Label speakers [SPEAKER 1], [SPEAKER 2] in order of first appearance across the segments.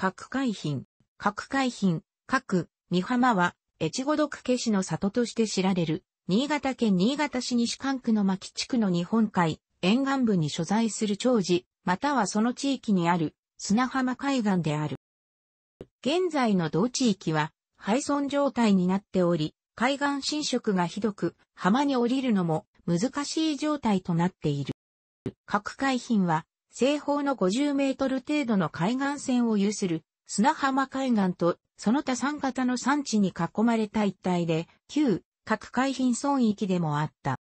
[SPEAKER 1] 各海浜、各海浜、各、三浜は、越後独家市の里として知られる、新潟県新潟市西関区の牧地区の日本海、沿岸部に所在する長寺、またはその地域にある、砂浜海岸である。現在の同地域は、廃村状態になっており、海岸侵食がひどく、浜に降りるのも難しい状態となっている。各海浜は、西方の50メートル程度の海岸線を有する砂浜海岸とその他三方の山地に囲まれた一帯で、旧各海浜村域でもあった。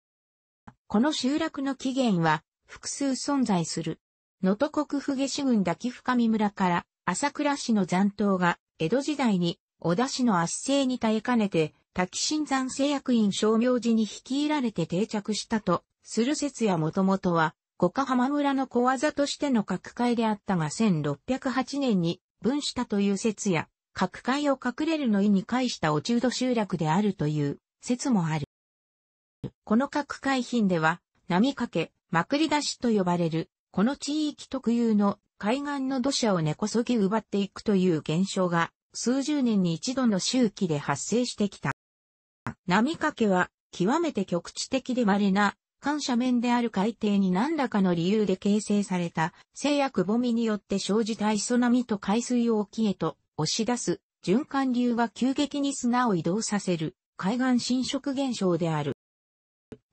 [SPEAKER 1] この集落の起源は複数存在する。能登国府下市郡滝深見村から朝倉市の残党が江戸時代に小田市の圧政に耐えかねて滝新山製薬院商業寺に率いられて定着したとする説やもともとは五ヶ浜村の小技としての各界であったが1608年に分したという説や、各界を隠れるの意に介したち中土集落であるという説もある。この各界品では、波掛け、まくり出しと呼ばれる、この地域特有の海岸の土砂を根こそぎ奪っていくという現象が、数十年に一度の周期で発生してきた。波掛けは、極めて局地的で稀な緩斜面である海底に何らかの理由で形成された、制約ぼみによって生じた磯波と海水を沖へと押し出す、循環流は急激に砂を移動させる、海岸侵食現象である。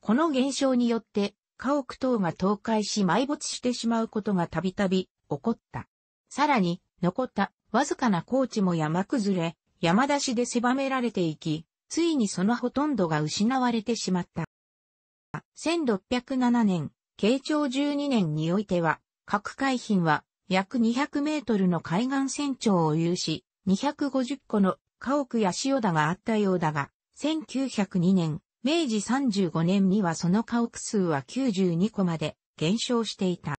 [SPEAKER 1] この現象によって、家屋等が倒壊し埋没してしまうことがたびたび起こった。さらに、残ったわずかな高地も山崩れ、山出しで狭められていき、ついにそのほとんどが失われてしまった。1607年、慶長12年においては、各海浜は約200メートルの海岸線長を有し、250個の家屋や塩田があったようだが、1902年、明治35年にはその家屋数は92個まで減少していた。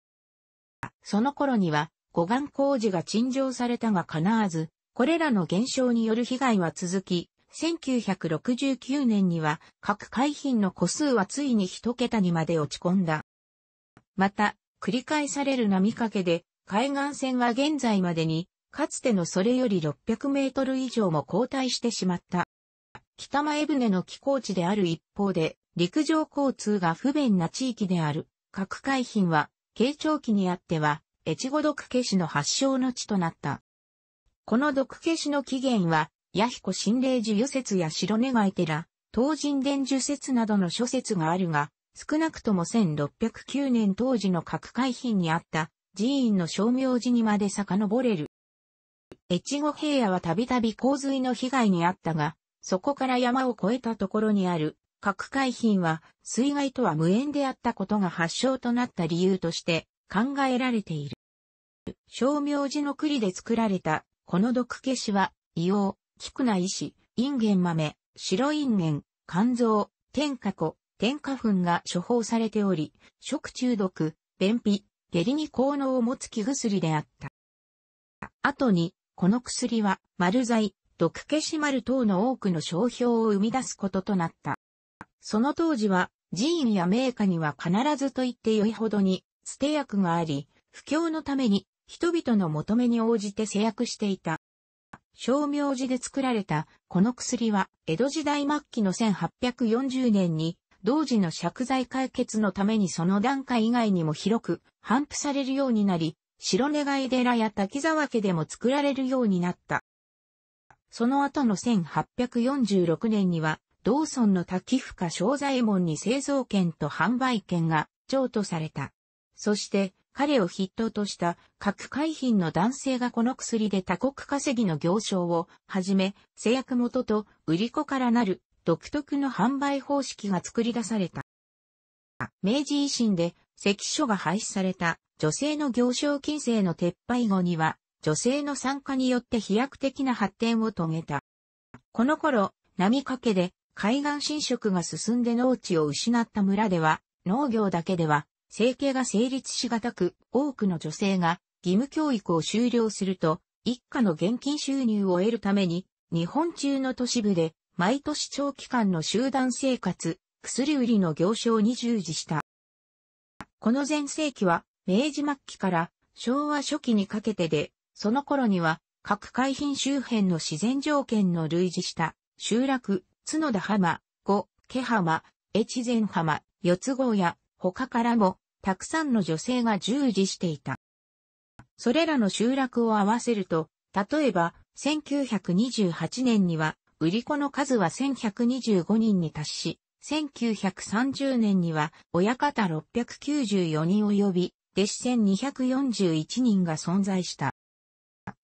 [SPEAKER 1] その頃には、護岸工事が陳情されたがわず、これらの減少による被害は続き、1969年には各海浜の個数はついに一桁にまで落ち込んだ。また、繰り返される波かけで、海岸線は現在までに、かつてのそれより600メートル以上も後退してしまった。北前船の寄港地である一方で、陸上交通が不便な地域である、各海浜は、慶長期にあっては、越後毒消しの発祥の地となった。この毒消しの起源は、弥彦心霊寺予説や白願い寺、東神殿授説などの諸説があるが、少なくとも1609年当時の各海浜にあった寺院の商名寺にまで遡れる。越後平野はたびたび洪水の被害にあったが、そこから山を越えたところにある各海浜は水害とは無縁であったことが発祥となった理由として考えられている。商名寺の栗で作られたこの毒消しは硫黄、菊名石、インゲン豆、白インゲン、肝臓、天下粉、天下粉が処方されており、食中毒、便秘、下痢に効能を持つ気薬であった。後に、この薬は、丸剤、毒消し丸等の多くの商標を生み出すこととなった。その当時は、寺院や名家には必ずと言ってよいほどに、捨て薬があり、不況のために、人々の求めに応じて制約していた。小明寺で作られた、この薬は、江戸時代末期の1840年に、同時の借財解決のためにその段階以外にも広く、反布されるようになり、白願い寺や滝沢家でも作られるようになった。その後の1846年には、道村の滝深正左衛門に製造権と販売権が譲渡された。そして、彼を筆頭とした各海浜の男性がこの薬で多国稼ぎの行商をはじめ、製薬元と売り子からなる独特の販売方式が作り出された。明治維新で関所が廃止された女性の行商禁制の撤廃後には、女性の参加によって飛躍的な発展を遂げた。この頃、波かけで海岸侵食が進んで農地を失った村では、農業だけでは生計が成立しがたく、多くの女性が義務教育を終了すると、一家の現金収入を得るために、日本中の都市部で、毎年長期間の集団生活、薬売りの行商に従事した。この前世紀は、明治末期から昭和初期にかけてで、その頃には、各海浜周辺の自然条件の類似した、集落、角田浜、五、毛浜、越前浜、四つ号や、他からも、たくさんの女性が従事していた。それらの集落を合わせると、例えば、1928年には、売り子の数は1125人に達し、1930年には、親方694人及び、弟子1241人が存在した。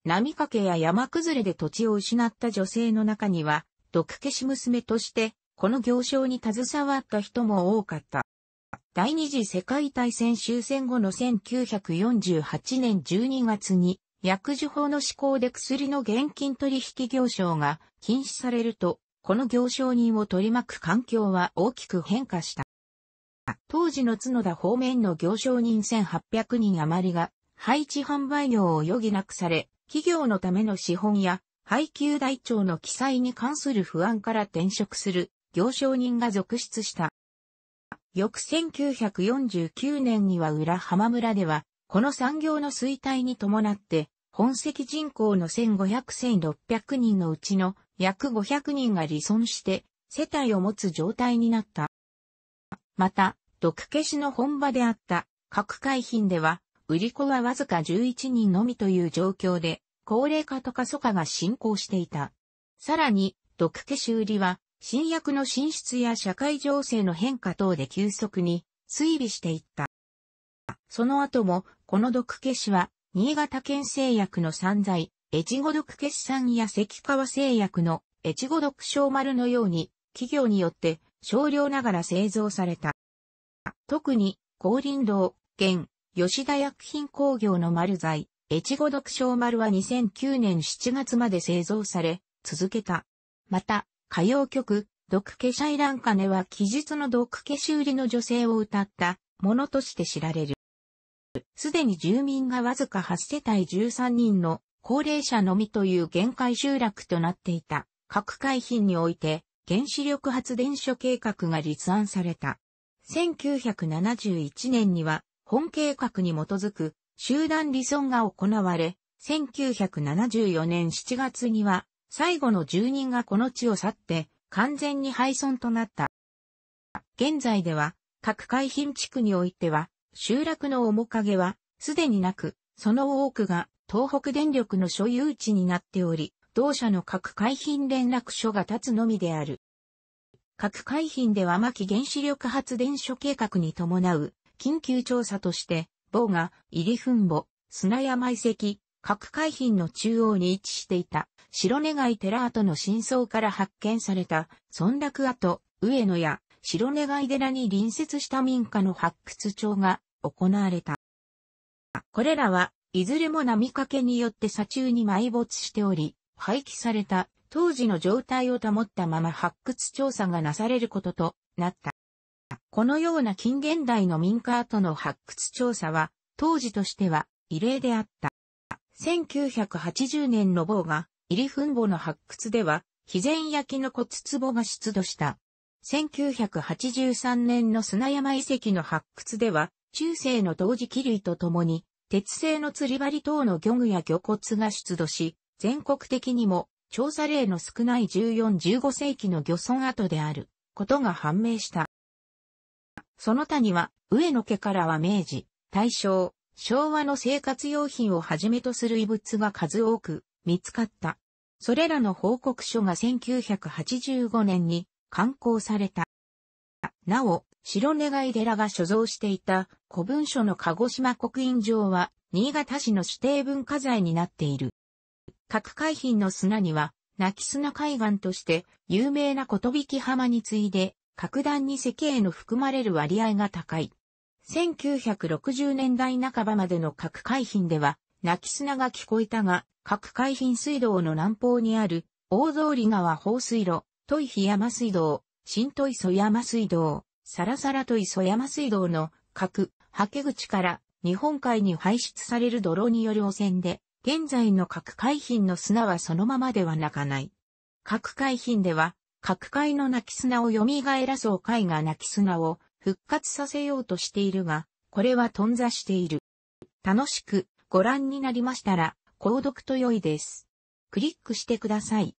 [SPEAKER 1] 波かけや山崩れで土地を失った女性の中には、毒消し娘として、この行商に携わった人も多かった。第二次世界大戦終戦後の1948年12月に薬事法の施行で薬の現金取引業商が禁止されると、この行商人を取り巻く環境は大きく変化した。当時の角田方面の行商人1800人余りが配置販売業を余儀なくされ、企業のための資本や配給台帳の記載に関する不安から転職する行商人が続出した。翌1949年には裏浜村では、この産業の衰退に伴って、本籍人口の1500-1600人のうちの約500人が離村して、世帯を持つ状態になった。また、毒消しの本場であった各海浜では、売り子はわずか11人のみという状況で、高齢化と過疎化が進行していた。さらに、毒消し売りは、新薬の進出や社会情勢の変化等で急速に推移していった。その後も、この毒消しは、新潟県製薬の散剤、越後毒消し産や関川製薬の越後毒小丸のように、企業によって少量ながら製造された。特に、高林道、現、吉田薬品工業の丸剤、越後毒小丸は2009年7月まで製造され、続けた。また、歌謡曲、毒化シャイランカネは記述の毒化修理の女性を歌ったものとして知られる。すでに住民がわずか8世帯13人の高齢者のみという限界集落となっていた各海浜において原子力発電所計画が立案された。1971年には本計画に基づく集団理論が行われ、1974年7月には最後の住人がこの地を去って完全に廃村となった。現在では各海浜地区においては集落の面影はすでになく、その多くが東北電力の所有地になっており、同社の各海浜連絡所が立つのみである。各海浜では牧原子力発電所計画に伴う緊急調査として、某が入り墳墓、砂山遺跡、各海浜の中央に位置していた白願い寺跡の真相から発見された村落跡、上野や白願い寺に隣接した民家の発掘調が行われた。これらはいずれも波掛けによって砂中に埋没しており、廃棄された当時の状態を保ったまま発掘調査がなされることとなった。このような近現代の民家跡の発掘調査は当時としては異例であった。1980年の某が、入り墳ボの発掘では、肥前焼きの骨壺が出土した。1983年の砂山遺跡の発掘では、中世の同時気類とともに、鉄製の釣り針等の漁具や魚骨が出土し、全国的にも調査例の少ない14-15世紀の漁村跡であることが判明した。その他には、上野家からは明治、大正、昭和の生活用品をはじめとする遺物が数多く見つかった。それらの報告書が1985年に刊行された。なお、白願い寺が所蔵していた古文書の鹿児島国印場は、新潟市の指定文化財になっている。各海浜の砂には、泣き砂海岸として有名なことびき浜に次いで、格段に石への含まれる割合が高い。1960年代半ばまでの核海浜では、泣き砂が聞こえたが、核海浜水道の南方にある、大通り川放水路、トイヒ山水道、新トイソ山水道、サラサラトイソ山水道の核、はけ口から日本海に排出される泥による汚染で、現在の核海浜の砂はそのままでは泣かない。核海浜では、核海の泣き砂を蘇らそう海が泣き砂を復活させようとしているが、これは頓挫している。楽しくご覧になりましたら、購読と良いです。クリックしてください。